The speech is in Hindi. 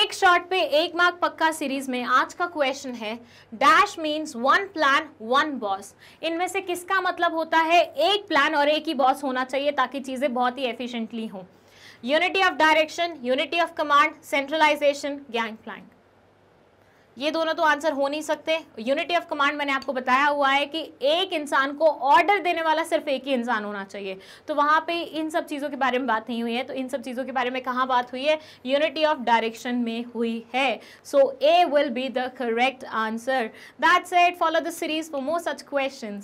एक शॉट पे एक मार्क पक्का सीरीज में आज का क्वेश्चन है dash means one plan one boss इनमें से किसका मतलब होता है एक प्लान और एक ही बॉस होना चाहिए ताकि चीज़ें बहुत ही एफिशिएंटली हों unity of direction unity of command centralisation gangplank ये दोनों तो आंसर हो नहीं सकते यूनिटी ऑफ कमांड मैंने आपको बताया हुआ है कि एक इंसान को ऑर्डर देने वाला सिर्फ एक ही इंसान होना चाहिए तो वहाँ पे इन सब चीज़ों के बारे में बात नहीं हुई है तो इन सब चीज़ों के बारे में कहाँ बात हुई है यूनिटी ऑफ डायरेक्शन में हुई है so A will be the correct answer that set follow the series for more such question